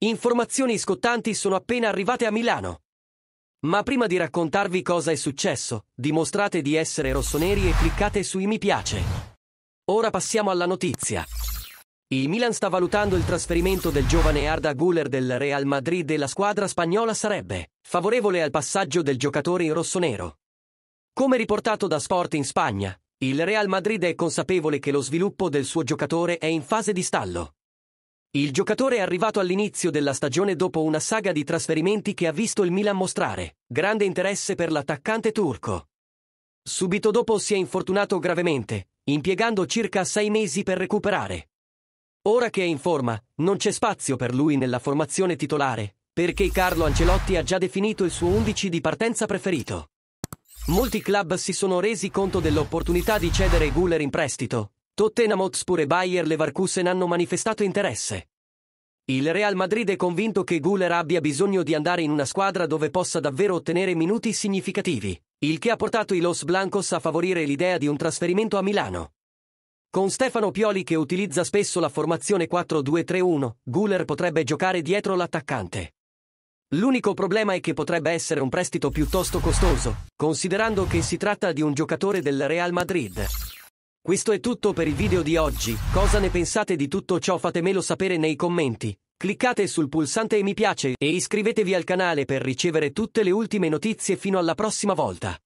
Informazioni scottanti sono appena arrivate a Milano. Ma prima di raccontarvi cosa è successo, dimostrate di essere rossoneri e cliccate sui mi piace. Ora passiamo alla notizia. Il Milan sta valutando il trasferimento del giovane Arda Guller del Real Madrid e la squadra spagnola sarebbe favorevole al passaggio del giocatore in rossonero. Come riportato da Sport in Spagna, il Real Madrid è consapevole che lo sviluppo del suo giocatore è in fase di stallo. Il giocatore è arrivato all'inizio della stagione dopo una saga di trasferimenti che ha visto il Milan mostrare grande interesse per l'attaccante turco. Subito dopo si è infortunato gravemente, impiegando circa sei mesi per recuperare. Ora che è in forma, non c'è spazio per lui nella formazione titolare, perché Carlo Ancelotti ha già definito il suo 11 di partenza preferito. Molti club si sono resi conto dell'opportunità di cedere Guller in prestito, Tottenham Hotspur e Bayer Leverkusen hanno manifestato interesse. Il Real Madrid è convinto che Guller abbia bisogno di andare in una squadra dove possa davvero ottenere minuti significativi, il che ha portato i Los Blancos a favorire l'idea di un trasferimento a Milano. Con Stefano Pioli che utilizza spesso la formazione 4-2-3-1, Guller potrebbe giocare dietro l'attaccante. L'unico problema è che potrebbe essere un prestito piuttosto costoso, considerando che si tratta di un giocatore del Real Madrid. Questo è tutto per il video di oggi, cosa ne pensate di tutto ciò fatemelo sapere nei commenti. Cliccate sul pulsante mi piace e iscrivetevi al canale per ricevere tutte le ultime notizie fino alla prossima volta.